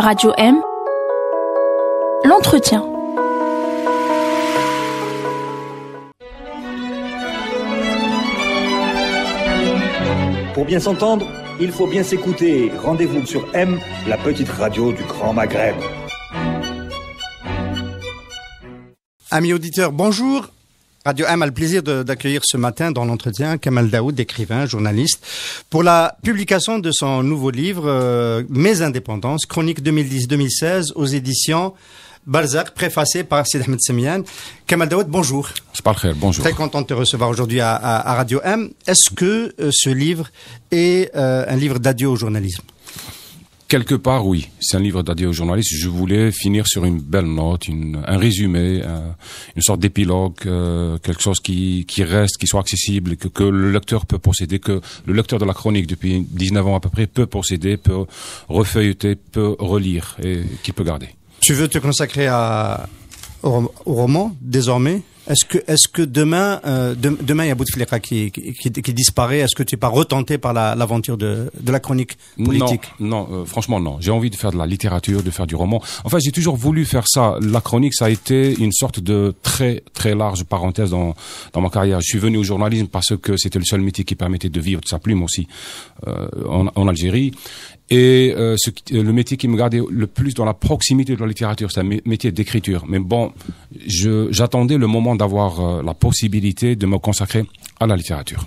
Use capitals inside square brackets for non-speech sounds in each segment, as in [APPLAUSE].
Radio M, l'entretien. Pour bien s'entendre, il faut bien s'écouter. Rendez-vous sur M, la petite radio du Grand Maghreb. Amis auditeurs, bonjour Radio M a le plaisir d'accueillir ce matin dans l'entretien Kamal Daoud, écrivain, journaliste, pour la publication de son nouveau livre euh, Mes indépendances, chronique 2010-2016 aux éditions Balzac, préfacé par Sid Ahmed Semian. Kamal Daoud, bonjour. très bonjour. Très content de te recevoir aujourd'hui à, Radio M. Est-ce que euh, ce livre est euh, un livre d'adieu au journalisme Quelque part, oui. C'est un livre d'adieu aux journalistes. Je voulais finir sur une belle note, une, un résumé, euh, une sorte d'épilogue, euh, quelque chose qui, qui reste, qui soit accessible, que, que le lecteur peut posséder, que le lecteur de la chronique depuis 19 ans à peu près peut posséder, peut refeuilleter, peut relire et qu'il peut garder. Tu veux te consacrer à, au, au roman désormais est-ce que, est-ce que demain, euh, demain il y a Bouteflika qui, qui, qui disparaît Est-ce que tu es pas retenté par l'aventure de, de la chronique politique Non, non euh, franchement non. J'ai envie de faire de la littérature, de faire du roman. Enfin, j'ai toujours voulu faire ça. La chronique, ça a été une sorte de très très large parenthèse dans dans ma carrière. Je suis venu au journalisme parce que c'était le seul métier qui permettait de vivre de sa plume aussi euh, en, en Algérie. Et euh, euh, le métier qui me gardait le plus dans la proximité de la littérature, c'est un métier d'écriture. Mais bon, j'attendais le moment d'avoir euh, la possibilité de me consacrer à la littérature.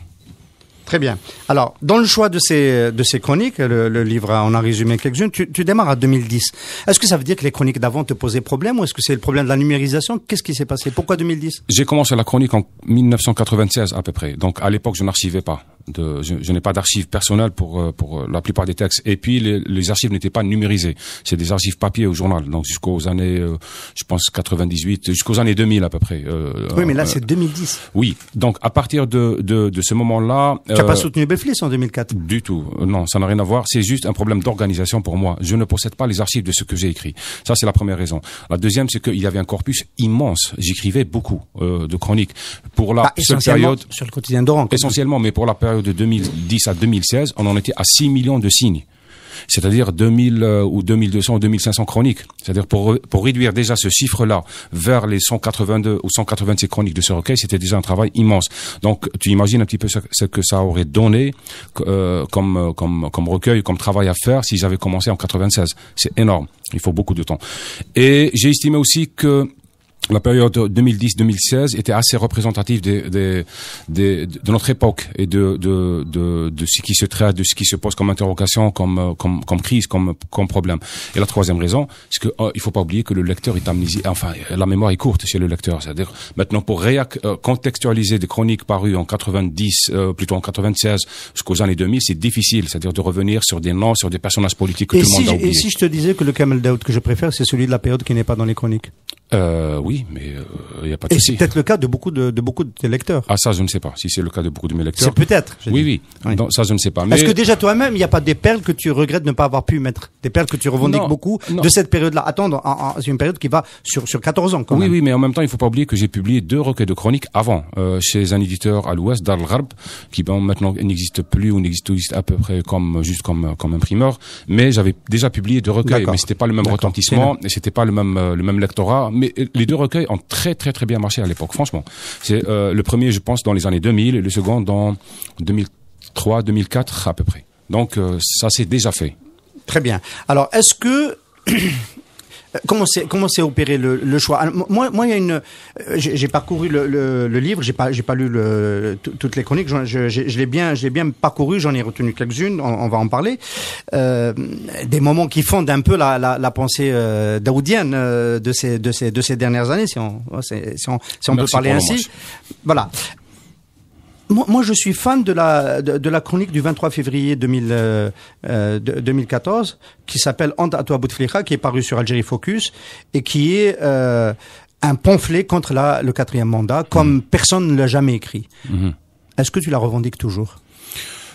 Très bien. Alors, dans le choix de ces, chroniques, le, livre en a résumé quelques-unes, tu, tu, démarres à 2010. Est-ce que ça veut dire que les chroniques d'avant te posaient problème ou est-ce que c'est le problème de la numérisation Qu'est-ce qui s'est passé Pourquoi 2010 J'ai commencé la chronique en 1996 à peu près. Donc, à l'époque, je n'archivais pas je, n'ai pas d'archives personnelles pour euh, pour euh, la plupart des textes. Et puis les, archives n'étaient pas numérisées. C'est des archives papier au journal. Donc jusqu'aux années, euh, je pense 98, jusqu'aux années 2000 à peu près. oui, mais là c'est 2010. Oui. Donc à partir de de, ce moment-là, tu n'as pas soutenu Beflis en 2004 Du tout. Non, ça n'a rien à voir. C'est juste un problème d'organisation pour moi. Je ne possède pas les archives de ce que j'ai écrit. Ça c'est la première raison. La deuxième, c'est qu'il y avait un corpus immense. J'écrivais beaucoup de chroniques pour la période sur le quotidien d'Oran. Essentiellement, mais pour la période de 2010 à 2016, on en était à 6 millions de signes c'est-à-dire 2000 euh, ou 2200 ou 2500 chroniques. C'est-à-dire pour, réduire déjà ce chiffre-là vers les 182 ou 186 chroniques de ce recueil, c'était déjà un travail immense. Donc tu imagines un petit peu ce, que ça aurait donné euh, euh, comme, comme, recueil, comme travail à faire si j'avais commencé en 96. C'est énorme. Il faut beaucoup de temps. Et j'ai estimé aussi que la période 2010-2016 était assez représentative de notre époque et de, de, de, de, ce qui se traite, de ce qui se pose comme interrogation, comme, euh, comme, comme crise, comme, comme problème. Et la troisième raison, c'est qu'il oh, il ne faut pas oublier que le lecteur est amnésique, enfin, la mémoire est courte chez le lecteur. C'est-à-dire, maintenant, pour euh, contextualiser des chroniques parues en 90, euh, plutôt en 96 jusqu'aux années 2000, c'est difficile, c'est-à-dire de revenir sur des noms, sur des personnages politiques que et tout si le monde a oublié. Et si je te disais que le Camel Doubt que je préfère, c'est celui de la période qui n'est pas dans les chroniques euh, oui, mais il euh, n'y a pas de Et c'est peut-être le cas de beaucoup de, de, beaucoup de tes lecteurs. Ah, ça, je ne sais pas. Si c'est le cas de beaucoup de mes lecteurs. C'est peut-être. Oui, oui, ça, je ne sais pas. Mais... Est-ce que déjà toi-même, il n'y a pas des perles que tu regrettes de ne pas avoir pu mettre Des perles que tu revendiques beaucoup de cette période-là. Attendre, c'est une période qui va sur, sur 14 ans, oui, Oui, mais en même temps, il ne faut pas oublier que j'ai publié deux recueils de chroniques avant, euh, chez un éditeur à l'ouest, Darl rab qui bon, maintenant n'existe plus ou n'existe à peu près comme, juste comme, comme imprimeur. Mais j'avais déjà publié deux recueils, mais c'était pas le même retentissement et c'était pas le même, euh, le même lectorat. Mais euh, les deux ont très très très bien marché à l'époque, franchement. C'est euh, le premier, je pense, dans les années 2000 et le second dans 2003, 2004 à peu près. Donc euh, ça s'est déjà fait. Très bien. Alors est-ce que [CLEARS THROAT] Comment s'est comment opéré le, choix Moi, il y une. Euh, j'ai parcouru le, livre. J'ai pas j'ai pas lu le, toutes les chroniques. Je, l'ai bien j'ai bien parcouru. J'en ai retenu quelques-unes. On, va en parler. Euh, des moments qui fondent un peu la, pensée euh, daoudienne euh, de ces de ces de ces dernières années, si on si on, peut parler ainsi. Voilà moi, je suis fan de la de, la chronique du 23 février 2014 euh, euh, qui s'appelle Ant toi Bouteflika qui est parue sur Algérie Focus et qui est euh, un pamphlet contre le quatrième mandat comme mhm. personne ne l'a jamais écrit. Mhm. Est-ce que tu la revendiques toujours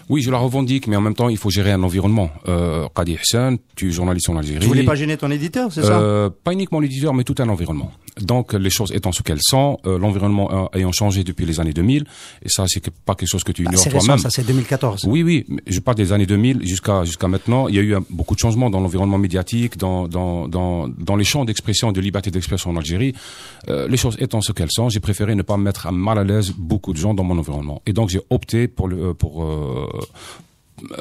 oui, je la revendique, mais en même temps, il faut gérer un environnement. Euh, Hassan, tu es journaliste en Algérie. Tu voulais pas gêner ton éditeur, c'est ça Pas uniquement l'éditeur, mais tout un environnement donc, les choses étant ce qu'elles sont, euh, l'environnement ayant changé depuis les années 2000, et ça, c'est pas quelque chose que tu bah, ignores toi-même. Ça, c'est 2014. Oui, oui. Je parle des années 2000 jusqu'à jusqu'à maintenant. Il y a eu beaucoup de changements dans l'environnement médiatique, dans dans dans dans les champs d'expression, de liberté d'expression en Algérie. Euh, les choses étant ce qu'elles sont, j'ai préféré ne pas mettre à mal à l'aise beaucoup de gens dans mon environnement. Et donc, j'ai opté pour le euh, pour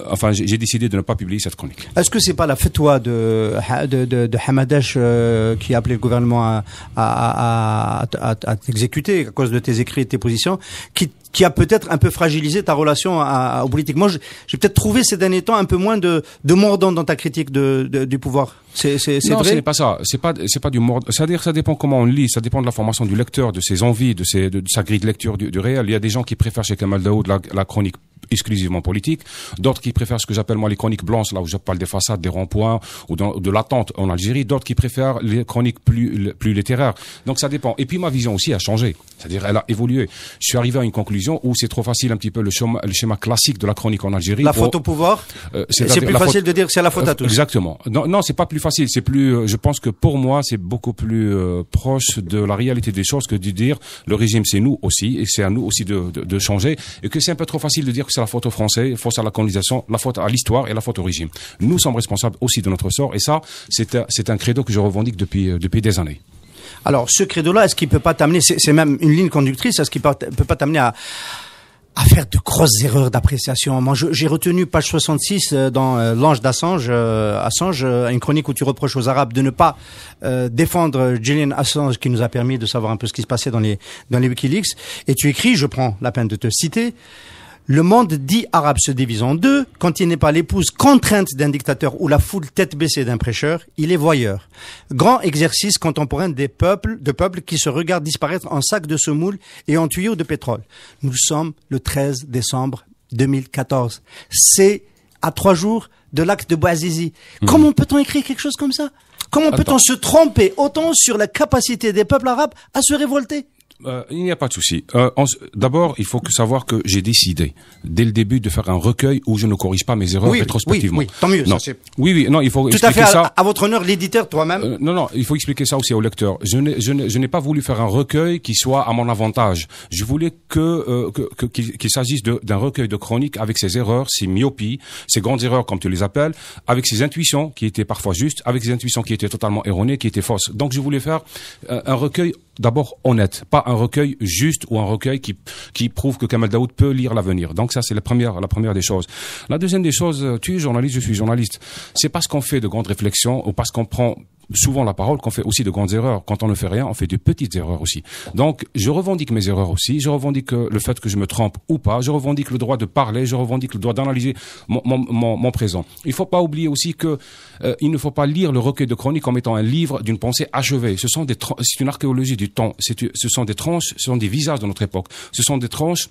enfin, j'ai décidé de ne pas publier cette chronique. Est-ce que c'est pas la fatwa de, de, de, Hamadesh euh, qui a appelé le gouvernement à, à, à, t'exécuter à cause de tes écrits et de tes positions, qui qui a peut-être un peu fragilisé ta relation à, aux politiques. Moi, j'ai peut-être trouvé ces derniers temps un peu moins de, de mordant dans ta critique de, du pouvoir. C'est Non, ce n'est pas ça. C'est pas, c'est pas du mordant. C'est-à-dire, ça dépend comment on lit, ça dépend de la formation du lecteur, de ses envies, de, ses, de, sa grille de lecture du, réel. Il y a des gens qui préfèrent chez Kamal Daoud la, chronique exclusivement politique, d'autres qui préfèrent ce que j'appelle moi les chroniques blanches, là où je parle des façades, des ronds-points ou de, de l'attente en Algérie, d'autres qui préfèrent les chroniques plus, plus littéraires. Donc ça dépend. Et puis ma vision aussi a changé, c'est-à-dire elle a évolué. Je suis arrivé à une conclusion ou où c'est trop facile un petit peu le schéma, classique de la chronique en Algérie. La faute au pouvoir. Euh, c'est plus facile de dire que c'est la faute à euh, tous. Exactement. Non, non, c'est pas plus facile. C'est plus. Euh, je pense que pour moi, c'est beaucoup plus proche de la réalité des choses que de dire le régime, c'est nous aussi et c'est à nous aussi de, de, changer et que c'est un peu trop facile de dire que c'est la faute aux Français, faute à la colonisation, la faute à l'histoire et la faute au régime. Nous sommes responsables aussi de notre sort et ça, c'est un, un credo que je revendique depuis depuis des années. Alors, ce credo-là, est-ce qu'il peut pas t'amener, c'est même une ligne conductrice, est-ce qu'il peut pas t'amener à, faire de grosses erreurs d'appréciation. Moi, j'ai retenu page 66 euh, dans euh, l'ange d'Assange, euh, Assange, une chronique où tu reproches aux Arabes de ne pas défendre Julian Assange, qui nous a permis de savoir un peu ce qui se passait dans les dans les WikiLeaks. Et tu écris, je prends la peine de te citer. Le monde dit arabe se divise en deux. Quand il n'est pas l'épouse contrainte d'un dictateur ou la foule tête baissée d'un prêcheur, il est voyeur. Grand exercice contemporain des peuples, de peuples qui se regardent disparaître en sacs de semoule et en tuyaux de pétrole. Nous sommes le 13 décembre 2014. C'est à trois jours de l'acte de Bouazizi. Mmh. Comment peut-on écrire quelque chose comme ça Comment peut-on se tromper autant sur la capacité des peuples arabes à se révolter euh, il n'y a pas de souci. Euh, D'abord, il faut que savoir que j'ai décidé dès le début de faire un recueil où je ne corrige pas mes erreurs rétrospectivement. Oui, oui, tant mieux. Non. oui, oui, non, il faut tout expliquer à fait ça. À, votre honneur, l'éditeur, toi-même. Euh, non, non, il faut expliquer ça aussi au lecteur. Je n'ai pas voulu faire un recueil qui soit à mon avantage. Je voulais que euh, qu'il s'agisse d'un recueil de chroniques avec ses erreurs, ses myopies, ses grandes erreurs comme tu les appelles, avec ses intuitions qui étaient parfois justes, avec ses intuitions qui étaient totalement erronées, qui étaient fausses. Donc, je voulais faire euh, un recueil d'abord honnête, pas un recueil juste ou un recueil qui, qui prouve que Kamal Daoud peut lire l'avenir. Donc ça, c'est la première, la première des choses. La deuxième des choses, euh, tu es journaliste, je suis journaliste. C'est parce qu'on fait de grandes réflexions ou parce qu'on prend souvent la parole qu'on fait aussi de grandes erreurs. Quand on ne fait rien, on fait de petites erreurs aussi. Donc, je revendique mes erreurs aussi. Je revendique euh, le fait que je me trompe ou pas. Je revendique le droit de parler. Je revendique le droit d'analyser mon, mon, présent. Il ne faut pas oublier aussi que euh, il ne faut pas lire le recueil de chroniques comme étant un livre d'une pensée achevée. Ce sont des, c'est une archéologie du temps. Ce sont des tranches, ce sont des visages de notre époque. Ce sont des tranches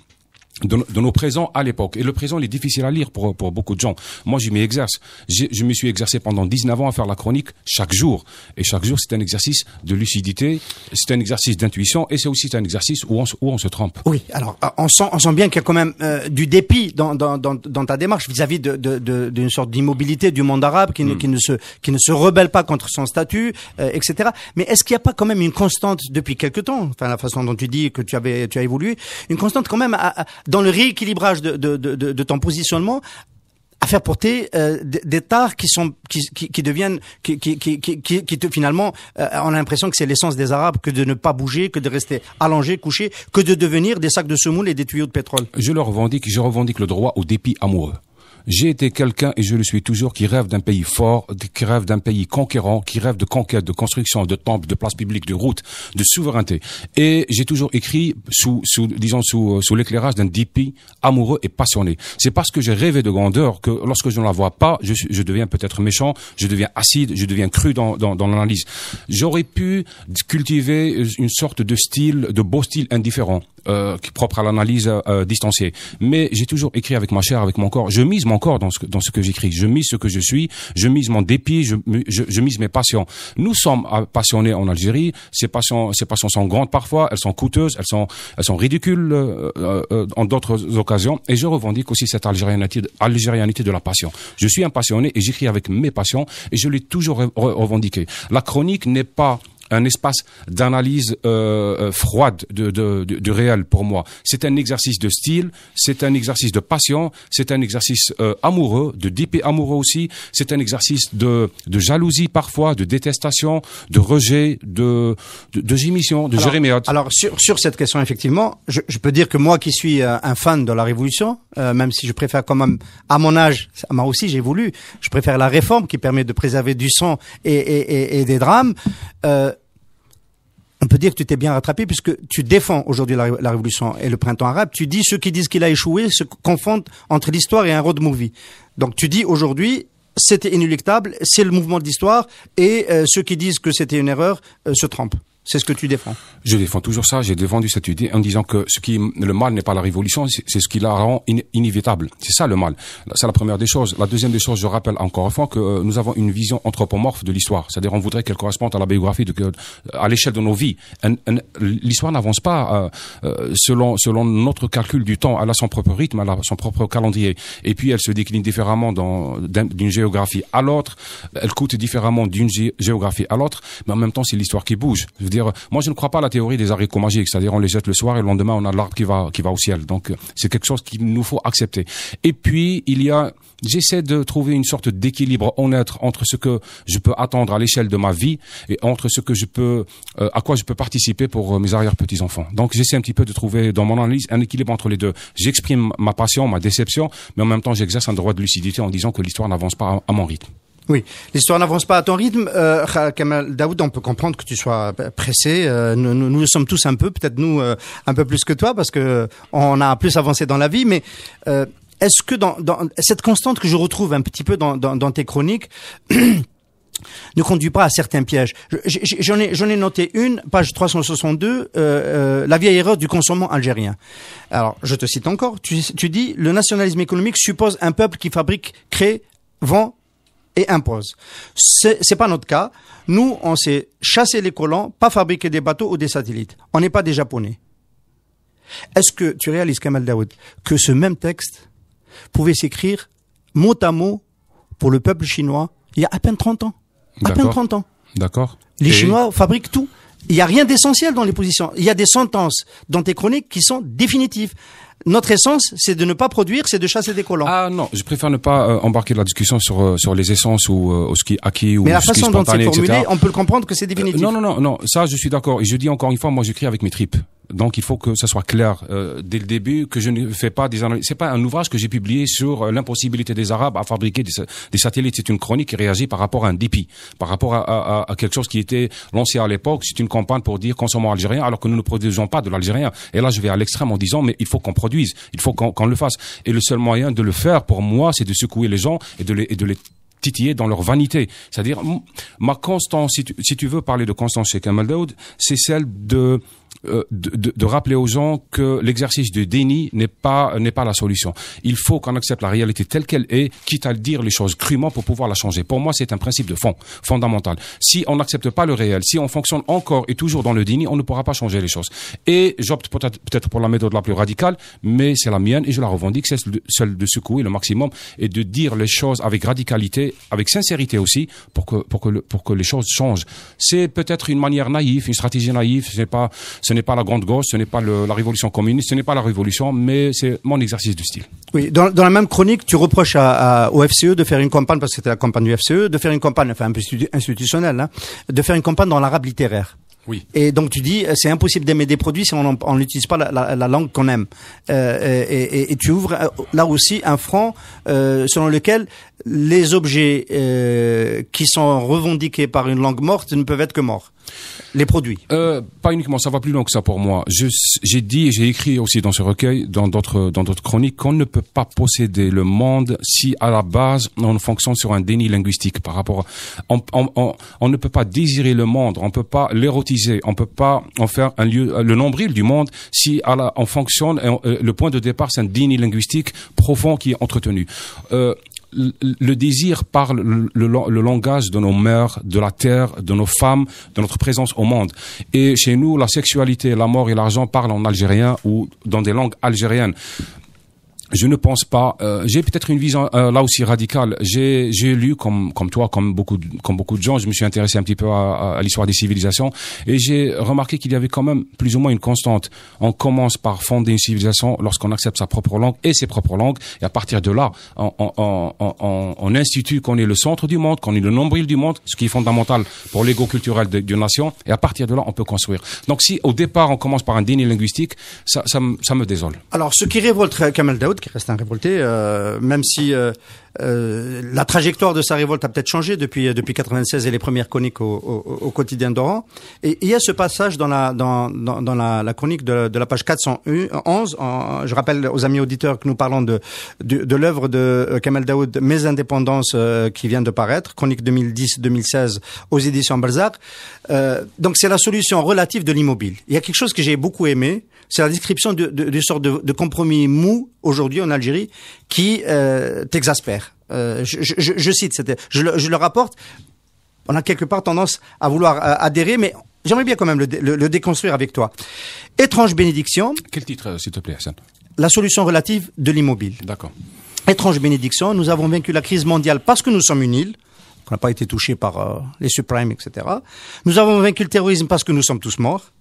de, nos présents à l'époque. Et le présent, il est difficile à lire pour, pour beaucoup de gens. Moi, je m'y exerce. Je, me suis exercé pendant 19 ans à faire la chronique chaque jour. Et chaque jour, c'est un exercice de lucidité, c'est un exercice d'intuition, et c'est aussi un exercice où on, où on se trompe. Oui, alors ah, on sent, on sent bien qu'il y a quand même euh, du dépit dans, dans, dans, ta démarche vis-à-vis d'une de, de, sorte d'immobilité du monde arabe qui ne, hmm. qui, ne se, qui ne se rebelle pas contre son statut, euh, etc. Mais est-ce qu'il n'y a pas quand même une constante depuis quelque temps, enfin la façon dont tu dis que tu, avais, tu as évolué, une constante quand même à dans le rééquilibrage de, ton positionnement, à faire porter euh, des tares qui sont qui, deviennent qui te, finalement euh, on a l'impression que c'est l'essence des arabes que de ne pas bouger que de rester allongé couché que de devenir des sacs de semoule et des tuyaux de pétrole je leur revendique je revendique le droit au dépit amoureux j'ai été quelqu'un, et je le suis toujours, qui rêve d'un pays fort, qui rêve d'un pays conquérant, qui rêve de conquête, de construction, de temples, de places publiques, de routes, de souveraineté. Et j'ai toujours écrit sous, sous disons, sous, euh, l'éclairage d'un DP amoureux et passionné. C'est parce que j'ai rêvé de grandeur que lorsque je ne la vois pas, je, deviens peut-être méchant, je deviens acide, je deviens cru dans, dans l'analyse. J'aurais pu cultiver une sorte de style, de beau style indifférent. Euh, propre à l'analyse euh, distanciée. Mais j'ai toujours écrit avec ma chair, avec mon corps. Je mise mon corps dans ce, que j'écris. Je mise ce que je suis. Je mise mon dépit. Je, mise mes passions. Nous sommes euh, passionnés en Algérie. Ces passions, ces passions sont grandes parfois. Elles sont coûteuses. Elles sont, elles sont ridicules en d'autres occasions. Et je revendique aussi cette algérianité, algérianité de la passion. Je suis un passionné et j'écris avec mes passions et je l'ai toujours revendiqué. La chronique n'est pas un espace d'analyse euh, euh froide de, de, du réel pour moi. C'est un exercice de style, c'est un exercice de passion, c'est un exercice euh, amoureux, de et amoureux aussi, c'est un exercice de, de jalousie parfois, de détestation, de rejet, de, de, de de Jérémie Alors sur, sur cette question, effectivement, je, je peux dire que moi qui suis euh, un fan de la Révolution, euh, même si je préfère quand même, à mon âge, moi aussi j'ai voulu, je préfère la réforme qui permet de préserver du sang et, et, et, et des drames. Euh, on peut dire que tu t'es bien rattrapé puisque tu défends aujourd'hui la, révolution et le printemps arabe. Tu dis ceux qui disent qu'il a échoué se confondent entre l'histoire et un road movie. Donc tu dis aujourd'hui c'était inéluctable, c'est le mouvement de l'histoire et euh, ceux qui disent que c'était une erreur euh, se trompent. C'est ce que tu défends. Je défends toujours ça. J'ai défendu cette idée en disant que ce qui le mal n'est pas la révolution, c'est ce qui la rend inévitable. C'est ça le mal. C'est la première des choses. La deuxième des choses, je rappelle encore une fois que euh, nous avons une vision anthropomorphe de l'histoire. C'est-à-dire, on voudrait qu'elle corresponde à la biographie, de, à l'échelle de nos vies. L'histoire n'avance pas euh, euh, selon selon notre calcul du temps. Elle a son propre rythme, elle a son propre calendrier. Et puis, elle se décline différemment d'une géographie à l'autre. Elle coûte différemment d'une géographie à l'autre. Mais en même temps, c'est l'histoire qui bouge moi, je ne crois pas à la théorie des haricots magiques. C'est-à-dire, on les jette le soir et le lendemain, on a l'arbre qui va, qui va au ciel. Donc, euh, c'est quelque chose qu'il nous faut accepter. Et puis, il y a, j'essaie de trouver une sorte d'équilibre honnête entre ce que je peux attendre à l'échelle de ma vie et entre ce que je peux, euh, à quoi je peux participer pour euh, mes arrière-petits-enfants. Donc, j'essaie un petit peu de trouver dans mon analyse un équilibre entre les deux. J'exprime ma passion, ma déception, mais en même temps, j'exerce un droit de lucidité en disant que l'histoire n'avance pas à mon rythme. Oui, l'histoire n'avance pas à ton rythme. Euh, Kamal Daoud, on peut comprendre que tu sois pressé. Euh, nous, nous, sommes tous un peu, peut-être nous euh, un peu plus que toi, parce que euh, on a plus avancé dans la vie. Mais est-ce que dans, cette constante que je retrouve un petit peu dans, dans, dans tes chroniques [CLEARS THROAT] ne conduit pas à certains pièges. J'en ai, ai noté une, page 362, la vieille erreur du consommant algérien. Alors, je te cite encore, tu, tu dis, le nationalisme économique suppose un peuple qui fabrique, crée, vend et impose. C'est, c'est pas notre cas. Nous, on s'est chassé les colons, pas fabriquer des bateaux ou des satellites. On n'est pas des Japonais. Est-ce que tu réalises, Kamal Daoud, que ce même texte pouvait s'écrire mot à mot pour le peuple chinois il y a à peine 30 ans? À peine 30 ans. D'accord. Les Chinois fabriquent tout. Il n'y a rien d'essentiel dans les positions. Il y a des sentences dans tes chroniques qui sont définitives notre essence, c'est de ne pas produire, c'est de chasser des colons. Ah non, je préfère ne pas euh, embarquer la discussion sur euh, sur les essences ou ce euh, qui ski acquis ou Mais la façon dont c'est formulé, on peut le comprendre que c'est définitif. Euh, non, non, non, non, ça je suis d'accord. Et je dis encore une fois, moi j'écris avec mes tripes. Donc il faut que ça soit clair dès le début que je ne fais pas des analyses. C'est pas un ouvrage que j'ai publié sur l'impossibilité des Arabes à fabriquer des, des satellites. C'est une chronique qui réagit par rapport à un DPI, par rapport à, à, à quelque chose qui était lancé à l'époque. C'est une campagne pour dire consommons algérien alors que nous ne produisons pas de l'algérien. Et là je vais à l'extrême en disant mais il faut comprendre il faut qu'on le fasse. Et le seul moyen de le faire, pour moi, c'est de secouer les gens et de les, titiller dans leur vanité. C'est-à-dire, ma constance, si tu, veux parler de constance chez Kamal Daoud, c'est celle de euh, de, de, de, rappeler aux gens que l'exercice de déni n'est pas n'est pas la solution. Il faut qu'on accepte la réalité telle qu'elle est, quitte à dire les choses crûment pour pouvoir la changer. Pour moi, c'est un principe de fond fondamental. Si on n'accepte pas le réel, si on fonctionne encore et toujours dans le déni, on ne pourra pas changer les choses. Et j'opte peut-être peut-être pour la méthode la plus radicale, mais c'est la mienne et je la revendique, c'est celle de secouer le maximum et de dire les choses avec radicalité, avec sincérité aussi, pour que pour que le, pour que les choses changent. C'est peut-être une manière naïve, une stratégie naïve. C'est pas ce n'est pas la grande gauche, ce n'est pas la révolution communiste, ce n'est pas la révolution, mais c'est mon exercice de style. Oui, dans, la même chronique, tu reproches à, à, au FCE de faire une campagne, parce que c'était la campagne du FCE, de faire une campagne, enfin un peu institutionnelle, hein, de faire une campagne dans l'arabe littéraire. Oui. Et donc tu dis, c'est impossible d'aimer des produits si on n'utilise pas la, langue qu'on aime. Euh, et, tu ouvres euh, là aussi un front euh, selon lequel les objets euh, qui sont revendiqués par une langue morte ne peuvent être que morts. Les produits. Euh, pas uniquement, ça va plus loin que ça pour moi. J'ai dit et j'ai écrit aussi dans ce recueil, dans d'autres dans d'autres chroniques, qu'on ne peut pas posséder le monde si à la base on fonctionne sur un déni linguistique par rapport. on, ne peut pas désirer le monde, on peut pas l'érotiser, on peut pas en faire un lieu le nombril du monde si à la, on fonctionne. Euh, le point de départ c'est un déni linguistique profond qui est entretenu. Euh, le désir parle le, langage de nos mères, de la terre, de nos femmes, de notre présence au monde. Et chez nous, la sexualité, la mort et l'argent parlent en algérien ou dans des langues algériennes je ne pense pas. Euh, j'ai peut-être une vision euh, là aussi radicale. J'ai j'ai lu comme comme toi, comme beaucoup de, comme beaucoup de gens, je me suis intéressé un petit peu à, l'histoire des civilisations et j'ai remarqué qu'il y avait quand même plus ou moins une constante. On commence par fonder une civilisation lorsqu'on accepte sa propre langue et ses propres langues et à partir de là, on on on, on, on institue qu'on est le centre du monde, qu'on est le nombril du monde, ce qui est fondamental pour l'ego culturel d'une nation. Et à partir de là, on peut construire. Donc si au départ on commence par un déni linguistique, ça ça, ça me désole. Alors ce qui révolte euh, Kamal Daoud qui reste un révolté, euh, même si euh, euh, la trajectoire de sa révolte a peut-être changé depuis euh, depuis 96 et les premières chroniques au, au, au quotidien d'Oran. Et, il y a ce passage dans la dans dans, la, la, chronique de, de, la page 411. je rappelle aux amis auditeurs que nous parlons de de, de l'œuvre de euh, Kamel Daoud, Mes indépendances, qui vient de paraître, chronique 2010-2016 aux éditions Balzac. donc c'est la solution relative de l'immobile. Il y a quelque chose que j'ai beaucoup aimé c'est la description d'une de, de, sorte de, compromis mou aujourd'hui en Algérie qui euh, t'exaspère. Euh, je, cite, je le, rapporte. On a quelque part tendance à vouloir euh, adhérer, mais j'aimerais bien quand même le, déconstruire avec toi. Étrange bénédiction. Quel titre, s'il te plaît, Hassan La solution relative de l'immobile. D'accord. Étrange bénédiction. Nous avons vaincu la crise mondiale parce que nous sommes une île on n'a pas été touché par les subprimes, etc. Nous avons vaincu le terrorisme parce que nous sommes tous morts.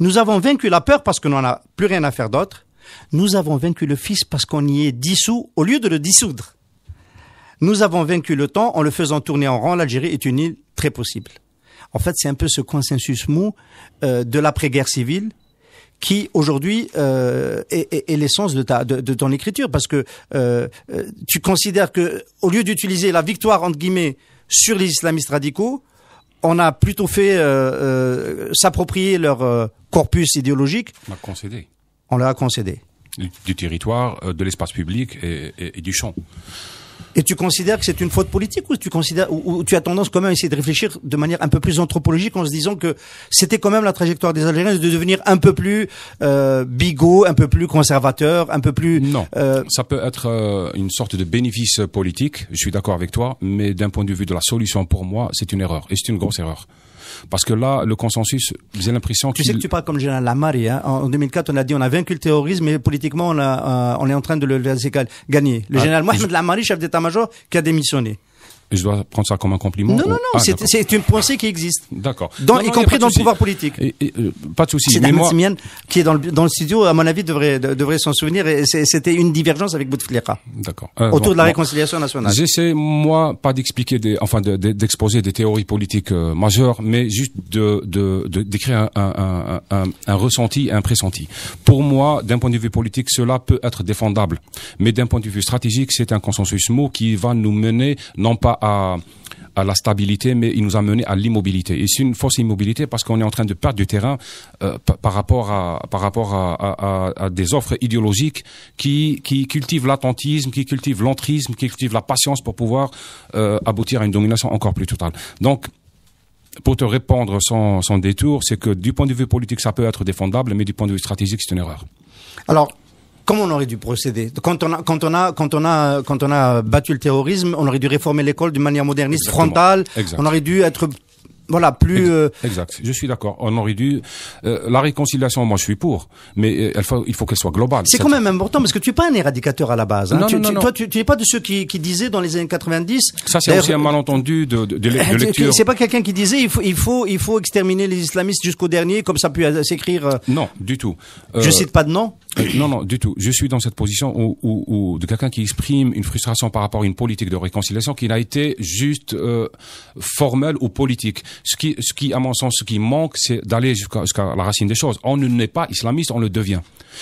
Nous avons vaincu la peur parce qu'on n'en a plus rien à faire d'autre. Nous avons vaincu le Fils parce qu'on y est dissous au lieu de le dissoudre. Nous avons vaincu le temps en le faisant tourner en rang. L'Algérie est une île très possible. En fait, c'est un peu ce consensus mou euh, de l'après-guerre civile qui aujourd'hui euh, est, l'essence de, ton écriture parce que euh, tu considères qu'au lieu d'utiliser la victoire entre guillemets sur les islamistes radicaux, on a plutôt fait euh, euh, s'approprier leur euh, corpus idéologique. On l'a concédé. On l'a concédé. Du, territoire, de l'espace public et du champ. Et tu considères que c'est une faute politique ou tu considères ou, tu as tendance quand même à essayer de réfléchir de manière un peu plus anthropologique en se disant que c'était quand même la trajectoire des Algériens de devenir un peu plus euh, bigot, un peu plus conservateur, un peu plus Non. Euh, Ça peut être euh, une sorte de bénéfice politique, je suis d'accord avec toi, mais d'un point de vue de la solution pour moi, c'est une erreur et c'est une grosse erreur. Parce que là, le consensus, j'ai l'impression que Tu sais que tu parles comme le Général Lamari. Hein. En 2004, on a dit on a vaincu le terrorisme mais politiquement, on, euh, on est en train de le gagner. Le ah, général Mohamed Lamari, chef d'état-major, qui a démissionné. Je dois prendre ça comme un compliment Non, non, non, c'est une pensée qui existe. D'accord. y compris dans le pouvoir politique. Euh, pas de souci. C'est moi... qui est dans le, dans le studio, à mon avis, devrait, devrait s'en souvenir. Et c'était une divergence avec Bouteflika. D'accord. Euh, autour de la réconciliation nationale. J'essaie, moi, pas d'expliquer des, enfin, d'exposer de, des théories politiques euh, majeures, mais juste de, d'écrire de, un, un, un, un, ressenti, un pressenti. Pour moi, d'un point de vue politique, cela peut être défendable. Mais d'un point de vue stratégique, c'est un consensus mot qui va nous mener, non pas à, la stabilité, mais il nous a mené à l'immobilité. Et c'est une fausse immobilité parce qu'on est en train de perdre du terrain euh, par rapport à par rapport à, des offres idéologiques qui qui cultivent l'attentisme, qui cultivent l'entrisme, qui cultivent la patience pour pouvoir euh, aboutir à une domination encore plus totale. Donc pour te répondre sans, sans détour, c'est que du point de vue politique, ça peut être défendable, mais du point de vue stratégique, c'est une erreur. Alors, comment on aurait dû procéder quand on a quand on a quand on a quand on a battu le terrorisme, on aurait dû réformer l'école d'une manière moderniste, frontale. On aurait dû être voilà, plus. Euh, exact. Je suis d'accord. On aurait dû euh, la réconciliation. Moi, je suis pour, mais euh, faut, il faut qu'elle soit globale. C'est quand même important parce que tu es pas un éradicateur à la base. Hein. Non, tu, non, non, toi, tu, n'es pas de ceux qui, qui, disaient dans les années 90. Ça, c'est aussi un malentendu de, de, de [LAUGHS] lecture. C'est pas quelqu'un qui disait il faut, il faut, il faut exterminer les islamistes jusqu'au dernier, comme ça peut s'écrire. Euh. Non, du tout. je cite pas de nom. non, non, du tout. Je suis dans cette position où, où, où de quelqu'un qui exprime une frustration par rapport à une politique de réconciliation qui n'a été juste formelle ou politique. Ce qui, ce qui, à mon sens, ce qui manque, c'est d'aller jusqu'à la racine des choses. On ne n'est pas islamiste, on le devient.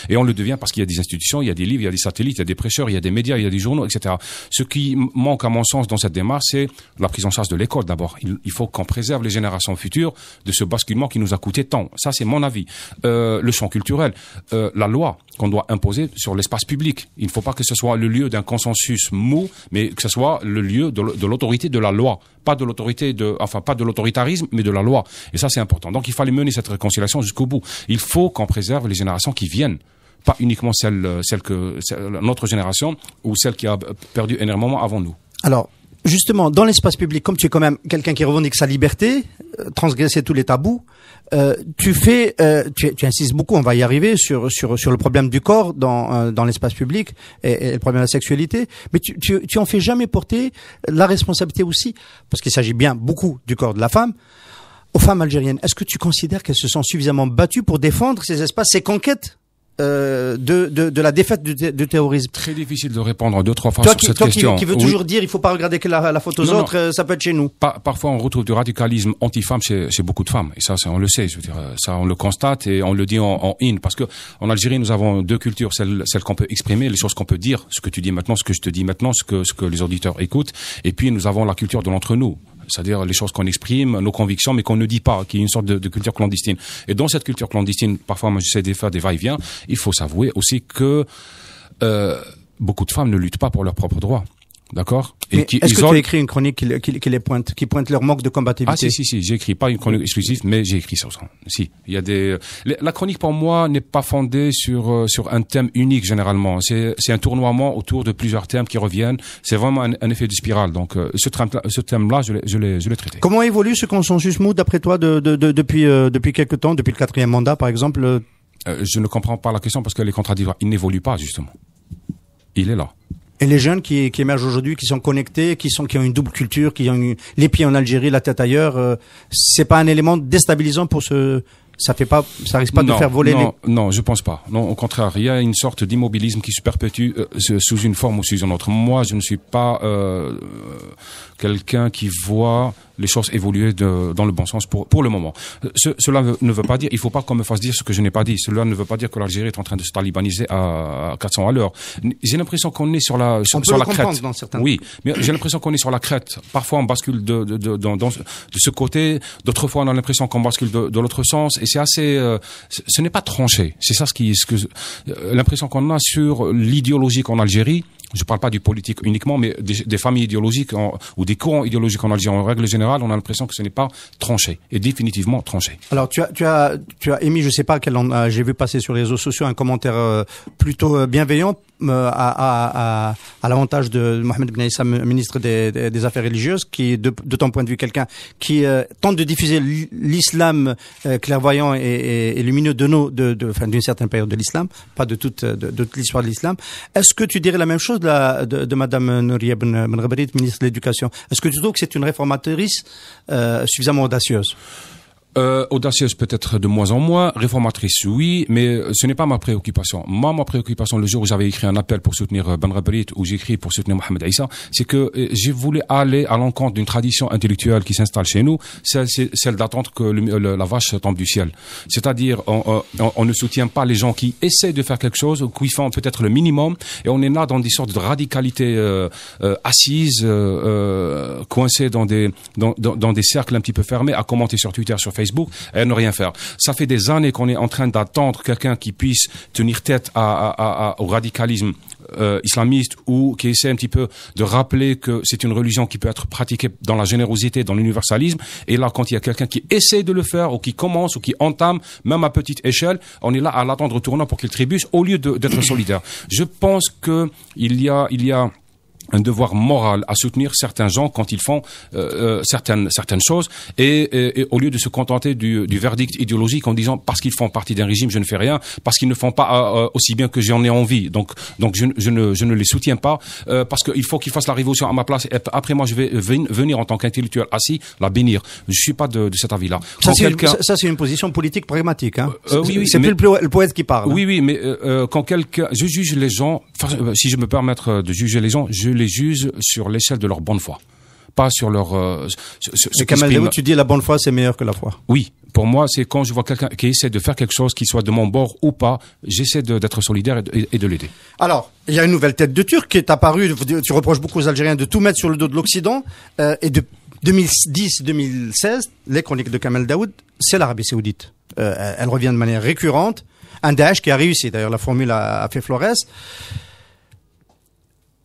Et on le devient parce qu'il y a des institutions, il y a des livres, il y a des satellites, il y a des prêcheurs, il y a des médias, il y a des journaux, etc. Ce qui manque, à mon sens, dans cette démarche, c'est la prise en charge de l'école d'abord. Il, faut qu'on préserve les générations futures de ce basculement qui nous a coûté tant. Ça, c'est mon avis. Euh, le champ culturel, euh, la loi qu'on doit imposer sur l'espace public. Il ne faut pas que ce soit le lieu d'un consensus mou, mais que ce soit le lieu de l'autorité de la loi pas de l'autorité de, enfin pas de l'autoritarisme, mais de la loi. Et ça, c'est important. Donc, il fallait mener cette réconciliation jusqu'au bout. Il faut qu'on préserve les générations qui viennent pas uniquement celle, euh, celle que notre génération ou celle qui a perdu énormément avant nous. Alors, justement, dans l'espace public, comme tu es quand même quelqu'un qui revendique sa liberté, euh, transgresser tous les tabous, euh, tu fais, euh, tu, insistes beaucoup, on va y arriver, sur, sur, sur le problème du corps dans, dans l'espace public et, le problème de la sexualité, mais tu, tu, tu, en fais jamais porter la responsabilité aussi, parce qu'il s'agit bien beaucoup du corps de la femme, aux femmes algériennes. Est-ce que tu considères qu'elles se sont suffisamment battues pour défendre ces espaces, ces conquêtes euh, de, de, la défaite du, terrorisme. Très difficile de répondre deux, trois fois sur qui, cette question. Qui, veut toujours dire il faut pas regarder que la, la faute aux autres, euh, ça peut être chez nous. parfois, on retrouve du radicalisme anti-femme chez, chez, beaucoup de femmes. Et ça, on le sait. Je veux dire, euh, ça, on le constate et on le dit en, en in. Parce que en Algérie, nous avons deux cultures. Celle, celle qu'on peut exprimer, les choses qu'on peut dire, ce que tu dis maintenant, ce que je te dis maintenant, ce que, ce que les auditeurs écoutent. Et puis, nous avons la culture de l'entre-nous c'est-à-dire les choses qu'on exprime, nos convictions, mais qu'on ne dit pas, qui est une sorte de, culture clandestine. Et dans cette culture clandestine, parfois, moi, j'essaie de faire des va-et-vient. Il faut s'avouer aussi que euh, beaucoup de femmes ne luttent pas pour leurs propres droits. D'accord Et qui, Est-ce que ont... tu as écrit une chronique qui, qui, qui, les pointe, qui pointe leur manque de combativité Ah si, si, si, écrit pas une chronique exclusive, mais j'ai écrit ça. Si, il y a des... Euh, la chronique pour moi n'est pas fondée sur euh, sur un thème unique généralement. C'est, c'est un tournoiement autour de plusieurs thèmes qui reviennent. C'est vraiment un, effet de spirale. Donc euh, ce, thème, ce thème-là, je l'ai, je, l'ai, je l'ai traité. Comment évolue ce consensus mood d'après toi de, de, de, depuis, depuis quelques temps, depuis le quatrième mandat par exemple Je ne comprends pas la question parce que les contrats ils n'évoluent pas justement. Il est là. Et les jeunes qui, qui émergent aujourd'hui, qui sont connectés, qui sont qui ont une double culture, qui ont les pieds en Algérie, la tête ailleurs, euh, c'est pas un élément déstabilisant pour ce ça fait pas, ça risque pas de faire voler non, les... Non, je pense pas. Non, au contraire, il y a une sorte d'immobilisme qui se perpétue euh, sous une forme ou sous une autre. Moi, je ne suis pas euh, quelqu'un qui voit les choses évoluer de, dans le bon sens pour, pour le moment. Euh, cela ne veut pas dire, il faut pas qu'on me fasse dire ce que je n'ai pas dit. Cela ne veut pas dire que l'Algérie est en train de se talibaniser à 400 à l'heure. J'ai l'impression qu'on est sur la, sur, On la crête. Dans certains oui, mais j'ai l'impression qu'on est sur la crête. Parfois, on bascule de, de, de, de, ce côté. D'autres fois, on a l'impression qu'on bascule de, de l'autre sens. Et c'est assez, euh, ce n'est pas tranché. C'est ça ce qui, ce que, euh, l'impression qu'on a sur l'idéologie en Algérie je ne parle pas du politique uniquement, mais des, familles idéologiques ou des courants idéologiques en Algérie. En règle générale, on a l'impression que ce n'est pas tranché, et définitivement tranché. Alors, tu as, tu as, tu as émis, je ne sais pas quel, euh, j'ai vu passer sur les réseaux sociaux un commentaire euh, plutôt euh, bienveillant à, l'avantage de Mohamed Ben ministre des, Affaires religieuses, qui est de, ton point de vue quelqu'un qui tente de diffuser l'islam clairvoyant et, lumineux de nos, de, d'une certaine période de l'islam, pas de toute, de, de toute l'histoire de l'islam. Est-ce que tu dirais la même chose de, Mme Madame Nouria Ben, ben ministre de l'Éducation. Est-ce que tu trouves que c'est une réformatrice euh, suffisamment audacieuse euh, audacieuse peut-être de moins en moins, réformatrice oui, mais ce n'est pas ma préoccupation. Moi, ma préoccupation, le jour où j'avais écrit un appel pour soutenir euh, Ben Rabrit, ou j'écris pour soutenir Mohamed Aïssa, c'est que euh, j'ai voulu aller à l'encontre d'une tradition intellectuelle qui s'installe chez nous, celle, celle d'attendre que la vache tombe du ciel. C'est-à-dire, on, ne soutient pas les gens qui essaient de faire quelque chose, qui font peut-être le minimum, et on est là dans des sortes de radicalités euh, euh, assises, euh, coincées dans des, dans, dans, dans des cercles un petit peu fermés, à commenter sur Twitter, sur Facebook, Facebook et euh, ne rien faire. Ça fait des années qu'on est en train d'attendre quelqu'un qui puisse tenir tête au radicalisme euh, islamiste ou qui essaie un petit peu de rappeler que c'est une religion qui peut être pratiquée dans la générosité, dans l'universalisme. Et là, quand il y a quelqu'un qui essaie de le faire ou qui commence ou qui entame, même à petite échelle, on est là à l'attendre au tournant pour qu'il trébuche au lieu d'être [COUGHS] solidaire. Je pense que il y a, il y a un devoir moral à soutenir certains gens quand ils font euh, euh certaines certaines choses et, au lieu de se contenter du, du verdict idéologique en disant parce qu'ils font partie d'un régime je ne fais rien parce qu'ils ne font pas euh, euh, aussi bien que j'en ai envie donc donc je, je, ne je ne les soutiens pas parce qu'il faut qu'ils fassent la révolution à ma place et après moi je vais venir en tant qu'intellectuel assis la bénir je suis pas de, de cet avis là ça c'est une position politique pragmatique hein oui oui c'est plus le poète qui parle hein. oui oui mais quand quelqu'un je juge les gens si je me permettre de juger les gens je les juges sur l'échelle de leur bonne foi pas sur leur. Euh, ce, tu dis la bonne foi, c'est meilleur que la foi. Oui, pour moi, c'est quand je vois quelqu'un qui essaie de faire quelque chose, qui soit de mon bord ou pas, j'essaie d'être solidaire et, de l'aider. Alors, il y a une nouvelle tête de Turc qui est apparue. Tu reproches beaucoup aux Algériens de tout mettre sur le dos de l'Occident euh, et de 2010-2016, les chroniques de Kamel Daoud, c'est l'Arabie Saoudite. Euh, elle revient de manière récurrente. Un Daesh qui a réussi. D'ailleurs, la formule a, fait Flores.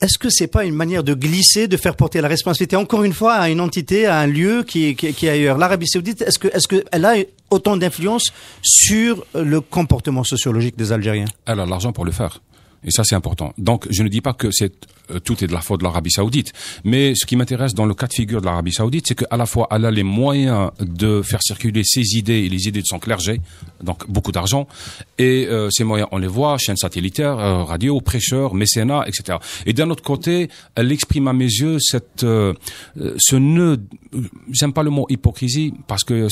Est-ce que c'est pas une manière de glisser, de faire porter la responsabilité encore une fois à une entité, à un lieu qui, est ailleurs L'Arabie Saoudite, est-ce que est-ce que a autant d'influence sur le comportement sociologique des Algériens Elle a l'argent pour le faire. Et ça, c'est important. Donc, je ne dis pas que c'est euh, tout est de la faute de l'Arabie Saoudite, mais ce qui m'intéresse dans le cas de figure de l'Arabie Saoudite, c'est qu'à la fois elle a les moyens de faire circuler ses idées et les idées de son clergé donc beaucoup d'argent. Et euh, ces moyens, on les voit, chaînes satellitaires, euh, radio, prêcheurs, mécénats, etc. Et d'un autre côté, elle exprime à mes yeux cette, euh, euh, ce nœud, euh, j'aime pas le mot hypocrisie, parce que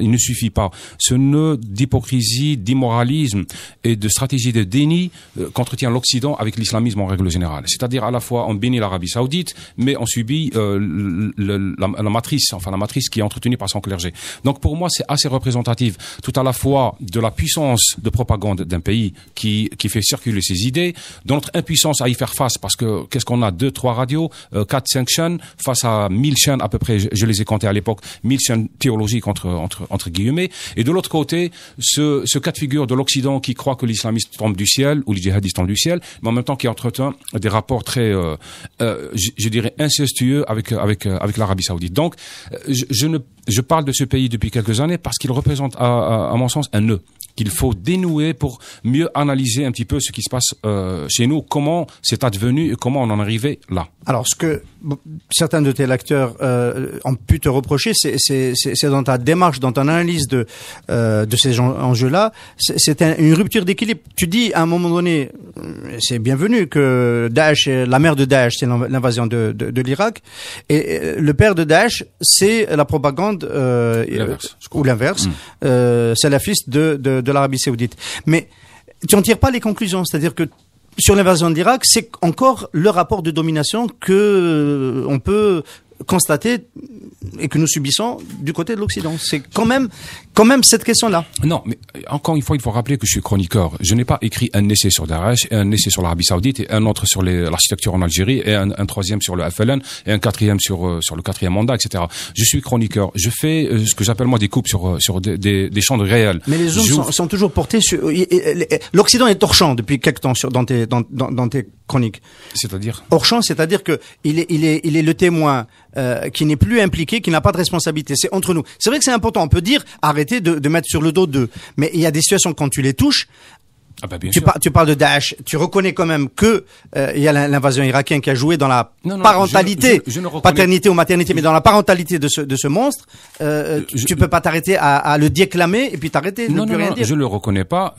il ne suffit pas, ce nœud d'hypocrisie, d'immoralisme et de stratégie de déni qu'entretient l'Occident avec l'islamisme en règle générale. C'est-à-dire à la fois on bénit l'Arabie saoudite, mais on subit la, matrice, enfin la matrice qui est entretenue par son clergé. Donc pour moi, c'est assez représentatif, tout à la fois de la puissance de propagande d'un pays qui, fait circuler ses idées, de notre impuissance à y faire face parce que qu'est-ce qu'on a deux trois radios, euh, quatre chaînes face à 1000 chaînes à peu près, je, les ai comptées à l'époque, 1000 chaînes théologiques entre entre entre guillemets et de l'autre côté ce cas de figure de l'occident qui croit que l'islamiste tombe du ciel ou les djihadistes tombent du ciel, mais en même temps qui entretient des rapports très euh, euh, je, dirais incestueux avec avec avec l'Arabie Saoudite. Donc je ne je parle de ce pays depuis quelques années parce qu'il représente, à, mon sens, un nœud qu'il faut dénouer pour mieux analyser un petit peu ce qui se passe euh, chez nous, comment c'est advenu et comment on en est arrivé là. Alors, ce que certains de tes lecteurs euh, ont pu te reprocher, c'est dans ta démarche, dans ton analyse de, euh, de ces enjeux-là, c'est une rupture d'équilibre. Tu dis à un moment donné, euh, c'est bienvenu que Daesh, la mère de Daesh, c'est l'invasion de, de, l'Irak, et le père de Daesh, c'est la propagande ou l'inverse, hmm. c'est la de, de, de l'Arabie saoudite. Mais tu n'en tires pas les conclusions, c'est-à-dire que sur l'invasion d'Irak, c'est encore le rapport de domination que euh, on peut constaté et que nous subissons du côté de l'Occident. C'est quand même, quand même cette question-là. Non, mais euh, encore une fois, il faut rappeler que je suis chroniqueur. Je n'ai pas écrit un essai sur Daesh, un essai sur l'Arabie Saoudite, et un autre sur l'architecture en Algérie, et un, troisième sur le FLN, et un quatrième sur euh, sur le quatrième mandat, etc. Je suis chroniqueur. Je fais euh, ce que j'appelle moi des coupes sur sur des, des, champs de réel. Mais les zones sont, toujours portés sur. L'Occident est torchant depuis quelque temps sur, dans tes dans, dans tes chronique. C'est-à-dire Hors champ, c'est-à-dire que il est, il est, il est le témoin euh, qui n'est plus impliqué, qui n'a pas de responsabilité. C'est entre nous. C'est vrai que c'est important. On peut dire arrêtez de, de mettre sur le dos d'eux, mais il y a des situations quand tu les touches, ah bah, bien tu, tu, parles de Daesh, tu reconnais quand même que euh, il y a l'invasion irakienne qui a joué dans la parentalité, paternité ou maternité, mais dans la parentalité de ce, de ce monstre. Euh, euh tu, peux pas t'arrêter à, à, le déclamer et puis t'arrêter. Non, ne plus rien je le reconnais euh, pas.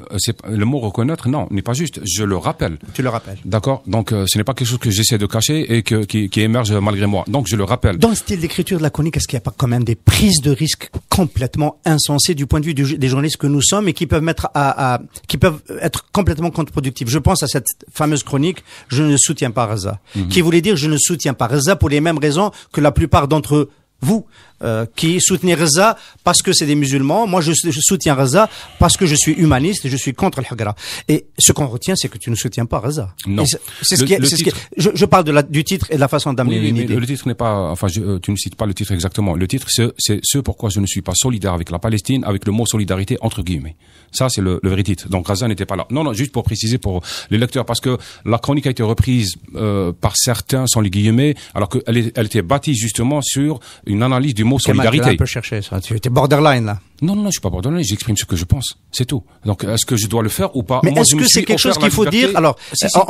le mot reconnaître, non, n'est pas juste. Je le rappelle. Tu le rappelles. D'accord. Donc ce n'est pas quelque chose que j'essaie de cacher et que, qui, qui, émerge malgré moi. Donc je le rappelle. Dans le style d'écriture de la chronique, est-ce qu'il n'y a pas quand même des prises de risques complètement insensées du point de vue des journalistes que nous sommes et qui peuvent mettre à, à qui peuvent être être complètement contre-productif. Je pense à cette fameuse chronique Je ne soutiens pas Raza, mhm. qui voulait dire Je ne soutiens pas Raza pour les mêmes raisons que la plupart d'entre vous. Euh, qui soutenait Gaza parce que c'est des musulmans. Moi, je, je, soutiens Gaza parce que je suis humaniste et je suis contre le Hagra. Et ce qu'on retient, c'est que tu ne soutiens pas Gaza. Non. C'est je, parle de la, du titre et de la façon d'amener oui, Le titre n'est pas, enfin, euh, tu ne cites pas le titre exactement. Le titre, c'est ce pourquoi je ne suis pas solidaire avec la Palestine, avec le mot solidarité entre guillemets. Ça, c'est le, vrai titre. Donc Gaza n'était pas là. Non, non, juste pour préciser pour les lecteurs, parce que la chronique a été reprise euh, par certains sans les guillemets, alors qu'elle elle était bâtie justement sur une analyse du mot solidarité. un peu cherché ça. Tu étais borderline là. Non, non, je suis pas borderline. J'exprime ce que je pense. C'est tout. Donc, est-ce que je dois le faire ou pas Mais est-ce que c'est quelque chose qu'il faut dire Alors,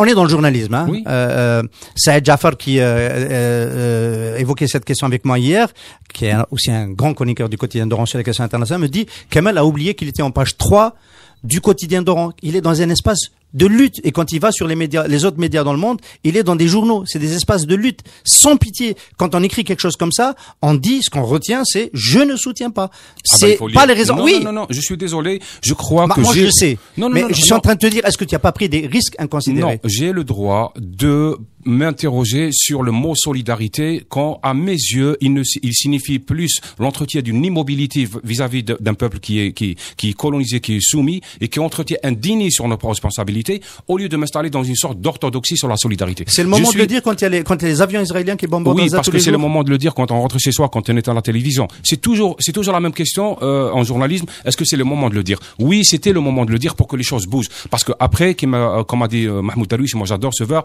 on est dans le journalisme. Hein. Euh, euh, Saïd Jafar qui euh, euh, évoquait cette question avec moi hier, qui est aussi un grand chroniqueur du quotidien de sur la question internationale, me dit Kamel a oublié qu'il était en page 3 du quotidien d'Oran. Il est dans un espace de lutte. Et quand il va sur les médias, les autres médias dans le monde, il est dans des journaux. C'est des espaces de lutte. Sans pitié. Quand on écrit quelque chose comme ça, on dit, ce qu'on retient, c'est je ne soutiens pas. Ah bah, c'est pas les raisons. oui. Non, non, non, je suis désolé. Je crois que bah, que moi, je sais. Non, non, mais je suis en train de te dire, est-ce que tu n'as pas pris des risques inconsidérés? Non, j'ai le droit de m'interroger sur le mot solidarité quand, à mes yeux, il, il signifie plus l'entretien d'une immobilité vis-à-vis d'un peuple qui est, qui, colonisé, qui est soumis et qui entretient un déni sur nos responsabilités au lieu de m'installer dans une sorte d'orthodoxie sur la solidarité. C'est le moment de le dire quand il y a les, quand les avions israéliens qui bombardent Oui, parce que c'est le moment de le dire quand on rentre chez soi, quand on est à la télévision. C'est toujours, c'est toujours la même question euh, en journalisme. Est-ce que c'est le moment de le dire Oui, c'était le moment de le dire pour que les choses bougent. Parce que après, euh, comme a dit euh, Mahmoud Darwish, moi j'adore ce verre,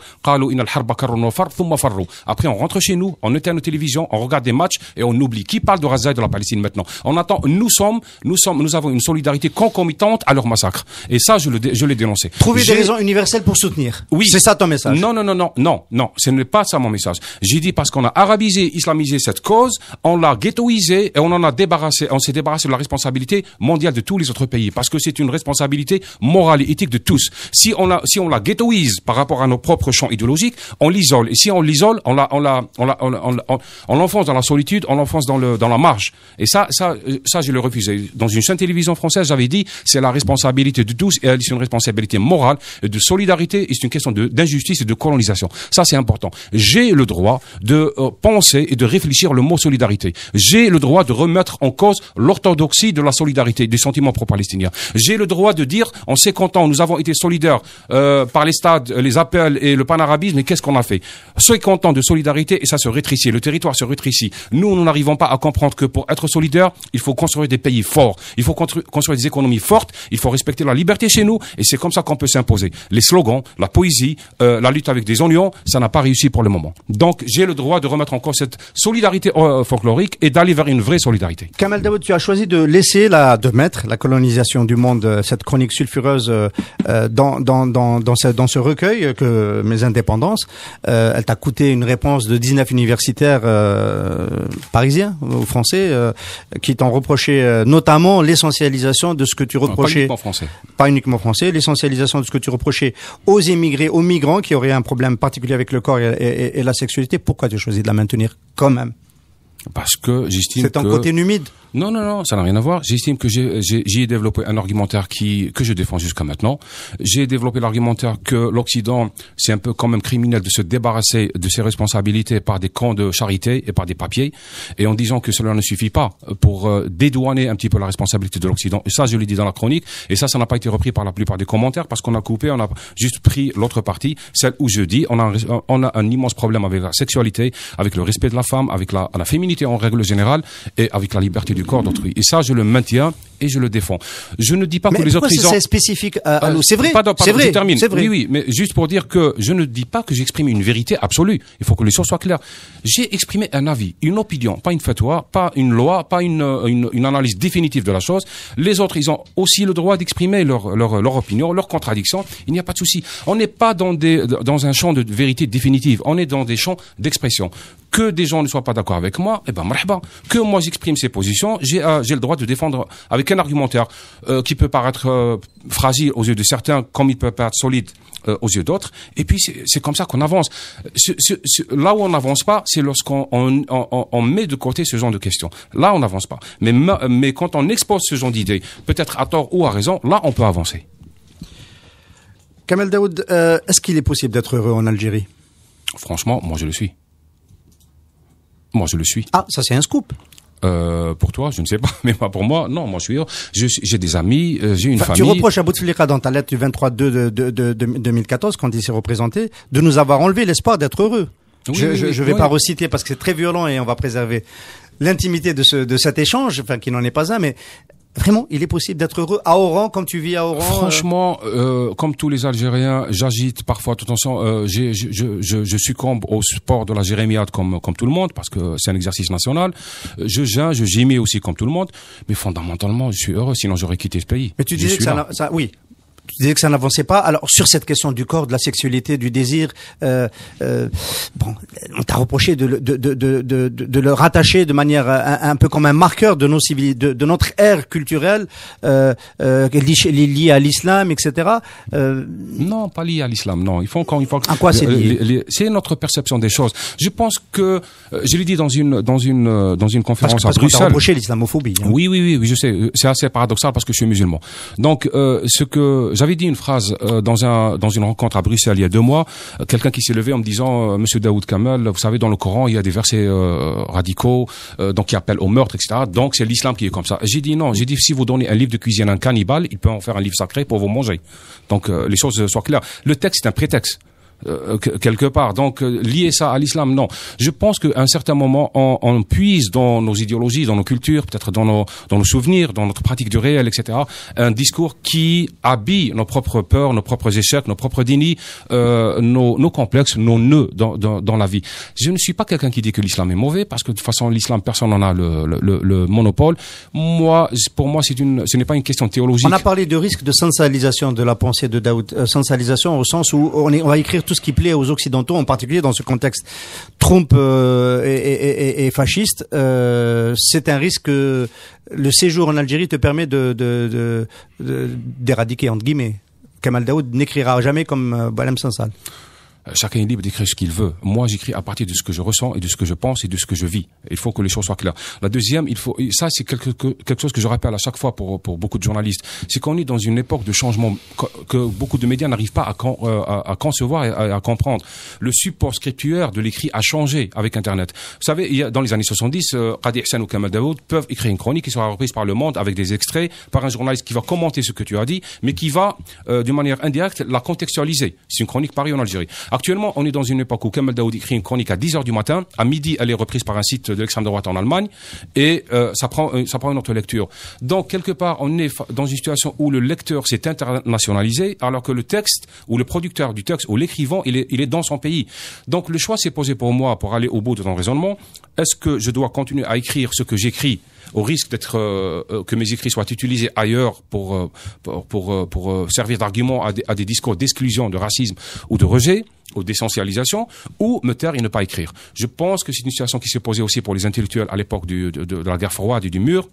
ثم après on rentre chez nous on éteint nos télévisions on regarde des matchs et on oublie qui parle de Gaza et de la Palestine maintenant on attend nous sommes nous sommes nous avons une solidarité concomitante à leur massacre et ça je le je l'ai dénoncé trouver des raisons universelles pour soutenir oui c'est ça ton message non non non non non non ce n'est pas ça mon message j'ai dit parce qu'on a arabisé islamisé cette cause on l'a ghettoisé et on en a débarrassé on s'est débarrassé de la responsabilité mondiale de tous les autres pays parce que c'est une responsabilité morale et éthique de tous si on la si on la ghettoise par rapport à nos propres champs idéologiques on l'isole. Et si on l'isole, on l'enfonce dans la solitude, on l'enfonce dans la marge. Et ça, ça, euh, ça, je le refusais. Dans une chaîne télévision française, j'avais dit, c'est la responsabilité de tous et c'est une responsabilité morale, de solidarité et c'est une question d'injustice et de colonisation. Ça, c'est important. J'ai le droit de euh, penser et de réfléchir le mot solidarité. J'ai le droit de remettre en cause l'orthodoxie de la solidarité, du sentiment pro-palestinien. J'ai le droit de dire, on s'est content, nous avons été solidaires euh, par les stades, les appels et le panarabisme, mais qu'est-ce qu'on a fait. Soyez contents de solidarité et ça se rétrécit. Le territoire se rétrécit. Nous, nous n'arrivons pas à comprendre que pour être solidaire, il faut construire des pays forts. Il faut construire des économies fortes. Il faut respecter la liberté chez nous et c'est comme ça qu'on peut s'imposer. Les slogans, la poésie, euh, la lutte avec des oignons, ça n'a pas réussi pour le moment. Donc, j'ai le droit de remettre encore cette solidarité euh, folklorique et d'aller vers une vraie solidarité. Kamal Daoud, tu as choisi de laisser la, de mettre la colonisation du monde, euh, cette chronique sulfureuse dans, dans ce recueil que Mes Indépendances. Euh, elle t'a coûté une réponse de 19 universitaires euh, parisiens ou français euh, qui t'ont reproché notamment l'essentialisation de ce que tu reprochais. pas uniquement français. Pas uniquement français, l'essentialisation de ce que tu reprochais aux émigrés, aux migrants qui auraient un problème particulier avec le corps et, la sexualité. Pourquoi tu as choisi de la maintenir quand même parce que j'estime c'est un côté humide. Non, non, non, ça n'a rien à voir. J'estime que j'ai, j'ai, ai développé un argumentaire qui que je défends jusqu'à maintenant. J'ai développé l'argumentaire que l'Occident, c'est un peu quand même criminel de se débarrasser de ses responsabilités par des camps de charité et par des papiers, et en disant que cela ne suffit pas pour euh, dédouaner un petit peu la responsabilité de l'Occident. Et ça, je l'ai dit dans la chronique, et ça, ça n'a pas été repris par la plupart des commentaires parce qu'on a coupé, on a juste pris l'autre partie, celle où je dis on a on a un immense problème avec la sexualité, avec le respect de la femme, avec la, la féminité et en règle générale et avec la liberté du corps d'autrui. Et ça, je le maintiens et je le défends. Je ne dis pas que les autres C'est spécifique à, euh, nous. Euh, c'est vrai. C'est vrai. Je termine. Oui, oui, mais juste pour dire que je ne dis pas que j'exprime une vérité absolue. Il faut que les choses soient claires. J'ai exprimé un avis, une opinion, pas une fatwa, pas une loi, pas euh, une, une, analyse définitive de la chose. Les autres, ils ont aussi le droit d'exprimer leur, leur, leur opinion, leur contradiction. Il n'y a pas de souci. On n'est pas dans des, dans un champ de vérité définitive. On est dans des champs d'expression que des gens ne soient pas d'accord avec moi, eh ben Que moi j'exprime ces positions, euh, j'ai le droit de défendre avec un argumentaire euh, qui peut paraître euh, fragile aux yeux de certains, comme il peut paraître solide aux yeux d'autres. Et puis c'est comme ça qu'on avance. là où on n'avance pas, c'est lorsqu'on met de côté ce genre de questions. Là, on n'avance pas. Mais mais quand on expose ce genre d'idées, peut-être à tort ou à raison, là, on peut avancer. Kamel Daoud, est-ce qu'il est possible d'être heureux en Algérie Franchement, moi je le suis. Moi, je le suis. Ah, ça c'est un scoop. Euh, pour toi, je ne sais pas, [LAUGHS] mais pas pour moi. Non, moi je suis, j'ai des amis, euh, j'ai une famille. Tu reproches à Bouteflika dans ta lettre du 23 2 de, 2014, quand il s'est représenté, de nous avoir enlevé l'espoir d'être heureux. je ne vais pas reciter parce que c'est très violent et on va préserver l'intimité de, ce, de cet échange, enfin qui n'en est pas un, mais Vraiment, il est possible d'être heureux à Oran comme tu vis à Oran. Euh Franchement, euh, comme tous les Algériens, j'agite parfois. Tout euh, je, je, je, succombe au sport de la jérémiade comme comme tout le monde parce que c'est un exercice national. Euh, je gêne, je gémis aussi comme tout le monde, mais fondamentalement, je suis heureux. Sinon, j'aurais quitté ce pays. Mais tu disais que ça, ça, oui, tu disais que ça n'avançait pas. Alors sur cette question du corps, de la sexualité, du désir, euh, euh bon, on t'a reproché de, de, de, de, de le rattacher de manière euh, un, peu comme un marqueur de nos civil, de, notre ère culturelle, euh, euh, liée à l'islam, etc. Euh, non, pas lié à l'islam. Non, il faut encore il faut. À quoi c'est lié C'est notre perception des choses. Je pense que je l'ai dit dans une dans une dans une conférence à à parce Bruxelles. Parce reproché l'islamophobie. Hein. Oui, oui, oui, oui, je sais. C'est assez paradoxal parce que je suis musulman. Donc ce que j'avais dit une phrase euh, dans un dans une rencontre à Bruxelles il y a deux mois. Euh, quelqu'un qui s'est levé en me disant, euh, Monsieur Daoud Kamel, vous savez dans le Coran il y a des versets radicaux donc qui appellent au meurtre, etc. Donc c'est l'islam qui est comme ça. J'ai dit non. J'ai dit si vous donnez un livre de cuisine à un cannibale, il peut en faire un livre sacré pour vous manger. Donc les choses soient claires. Le texte est un prétexte. Euh, quelque part. Donc euh, lier ça à l'islam, non. Je pense qu'à un certain moment, on, on, puise dans nos idéologies, dans nos cultures, peut-être dans nos, dans nos souvenirs, dans notre pratique du réel, etc., un discours qui habille nos propres peurs, nos propres échecs, nos propres dénis, euh, nos, nos, complexes, nos nœuds dans, dans, dans, la vie. Je ne suis pas quelqu'un qui dit que l'islam est mauvais, parce que de toute façon, l'islam, personne n'en a le, le, le, monopole. Moi, pour moi, c'est une, ce n'est pas une question théologique. On a parlé de risque de sensalisation de la pensée de Daoud, sensalisation au sens où on, est, on va écrire tout ce qui plaît aux Occidentaux, en particulier dans ce contexte trompe euh, et, fasciste, euh, c'est un risque que le séjour en Algérie te permet de d'éradiquer, de, entre guillemets. Kamal Daoud n'écrira jamais comme euh, Balem Sansal. Euh, chacun est libre d'écrire ce qu'il veut. Moi, j'écris à partir de ce que je ressens et de ce que je pense et de ce que je vis. Il faut que les choses soient claires. La deuxième, il faut, ça c'est quelque, chose que je rappelle à chaque fois pour, pour beaucoup de journalistes, c'est qu'on est dans une époque de changement que beaucoup de médias n'arrivent pas à, euh, à, concevoir et à, comprendre. Le support scriptuaire de l'écrit a changé avec Internet. Vous savez, il y a, dans les années 70, Kadi Hassan ou Kamal peuvent écrire une chronique qui sera reprise par Le Monde avec des extraits, par un journaliste qui va commenter ce que tu as dit, mais qui va, euh, d'une manière indirecte, la contextualiser. C'est une chronique parue en Algérie. Actuellement, on est dans une époque où Kamel Daoud écrit une chronique à 10 heures du matin. À midi, elle est reprise par un site de l'extrême droite en Allemagne. Et euh, ça, prend, euh, ça prend une autre lecture. Donc, quelque part, on est dans une situation où le lecteur s'est internationalisé, alors que le texte, ou le producteur du texte, ou l'écrivain, il est, il est dans son pays. Donc, le choix s'est posé pour moi, pour aller au bout de ton raisonnement. Est-ce que je dois continuer à écrire ce que j'écris au risque d'être euh, euh, que mes écrits soient utilisés ailleurs pour euh, pour pour, servir d'argument à, des discours d'exclusion, de racisme ou de rejet ou d'essentialisation, ou me taire et ne pas écrire. Je pense que c'est une situation qui se posait aussi pour les intellectuels à l'époque de, la guerre froide et du mur.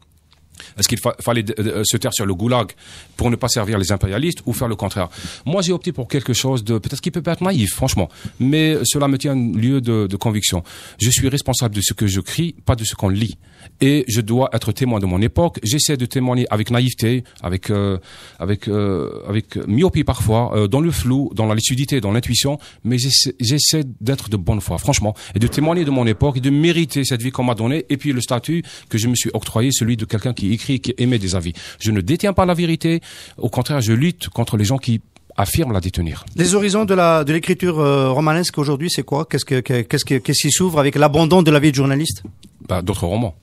Est-ce qu'il fallait se taire sur le goulag pour ne pas servir les impérialistes ou faire le contraire Moi, j'ai opté pour quelque chose de peut-être qui peut être naïf, franchement, mais cela me tient lieu de, conviction. Je suis responsable de ce que je crie, pas de ce qu'on lit et je dois être témoin de mon époque. J'essaie de témoigner avec naïveté, avec euh, avec euh, avec myopie parfois, euh, dans le flou, dans la lucidité, dans l'intuition, mais j'essaie d'être de bonne foi, franchement, et de témoigner de mon époque et de mériter cette vie qu'on m'a donnée et puis le statut que je me suis octroyé, celui de quelqu'un qui écrit, qui émet des avis. Je ne détiens pas la vérité, au contraire, je lutte contre les gens qui affirme la détenir. Les horizons de la de l'écriture euh, romanesque aujourd'hui, c'est quoi Qu'est-ce que qu'est-ce que qu'est-ce qui s'ouvre avec l'abandon de la vie de journaliste bah, d'autres romans.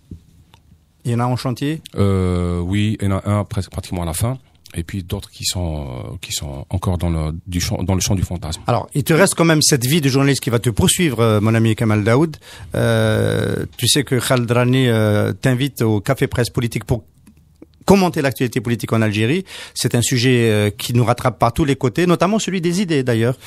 Il y en a en chantier euh, Oui, il y en a un presque pratiquement à la fin et puis d'autres qui sont euh, qui sont encore dans le champ dans le champ du fantasme. Alors, il te reste quand même cette vie de journaliste qui va te poursuivre, mon ami Kamal Daoud. tu sais que Khaldrani t'invite au Café Presse Politique pour commenter l'actualité politique en Algérie. C'est un sujet euh, qui nous rattrape par tous les côtés, notamment celui des idées d'ailleurs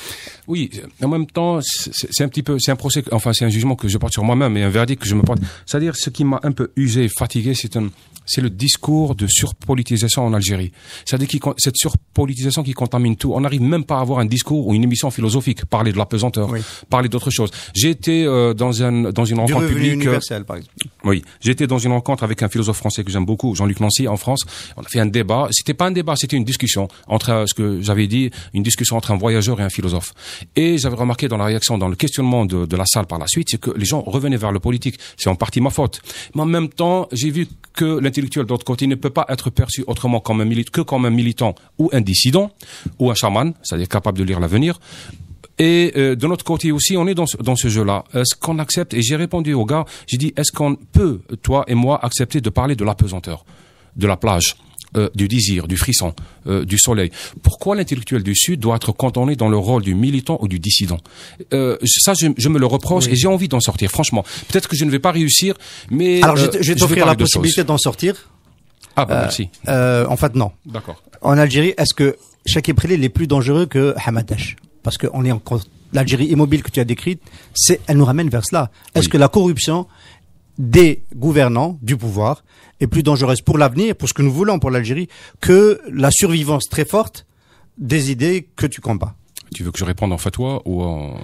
oui, en même temps, c'est un petit peu, c'est un procès, enfin, c'est un jugement que je porte sur moi-même et un verdict que je me porte. C'est-à-dire, ce qui m'a un peu usé, fatigué, c'est un, c'est le discours de surpolitisation en Algérie. C'est-à-dire que cette surpolitisation qui contamine tout. On n'arrive même pas à avoir un discours ou une émission philosophique, parler de la pesanteur, parler d'autres choses. J'ai été euh, dans, un, dans une rencontre publique. Euh, universel, par exemple. Oui, j'étais dans une rencontre avec un philosophe français que j'aime beaucoup, Jean-Luc Nancy, en France. On a fait un débat. C'était pas un débat, c'était une discussion entre euh, ce que j'avais dit, une discussion entre un voyageur et un philosophe. Et j'avais remarqué dans la réaction, dans le questionnement de, la salle par la suite, c'est que les gens revenaient vers le politique. C'est en partie ma faute. Mais en même temps, j'ai vu que l'intellectuel d'autre côté ne peut pas être perçu autrement comme un que comme un militant ou un dissident ou un chaman, c'est-à-dire capable de lire l'avenir, et euh, de notre côté aussi, on est dans ce, dans ce jeu-là. Est-ce qu'on accepte Et j'ai répondu au gars, j'ai dit, est-ce qu'on peut, toi et moi, accepter de parler de la pesanteur, de la plage euh, du désir, du frisson, euh, du soleil. Pourquoi l'intellectuel du Sud doit être cantonné dans le rôle du militant ou du dissident euh, Ça, je, me le reproche et j'ai envie d'en sortir, franchement. Peut-être que je ne vais pas réussir, mais... Alors, je, vais t'offrir la possibilité d'en sortir. Ah, bah, merci. en fait, non. D'accord. En Algérie, est-ce que chaque Prélé est plus dangereux que Hamadash Parce qu'on est en... L'Algérie immobile que tu as décrite, c'est, elle nous ramène vers cela. Est-ce que la corruption des gouvernants du pouvoir est plus dangereuse pour l'avenir, pour ce que nous voulons pour l'Algérie, que la survivance très forte des idées que tu combats. Tu veux que je réponde en fatwa ou en...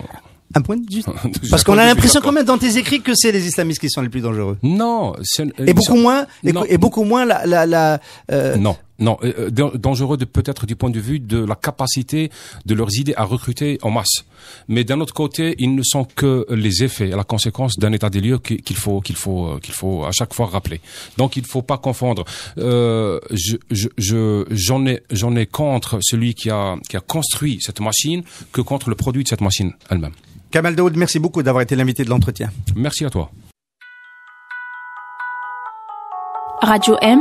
Un point de [LAUGHS] Parce qu'on a l'impression quand même dans tes écrits que c'est les islamistes qui sont les plus dangereux. Non. Et beaucoup moins. Et, beaucoup moins la. Euh, non. Non, euh, euh dangereux peut-être du point de vue de la capacité de leurs idées à recruter en masse. Mais d'un autre côté, ils ne sont que les effets, la conséquence d'un état des lieux qu'il faut, qu'il faut, euh, qu'il faut à chaque fois rappeler. Donc, il ne faut pas confondre. Euh, je, je, j'en ai, j'en ai contre celui qui a, qui a construit cette machine que contre le produit de cette machine elle-même. Kamal Daoud, merci beaucoup d'avoir été l'invité de l'entretien. Merci à toi. Radio M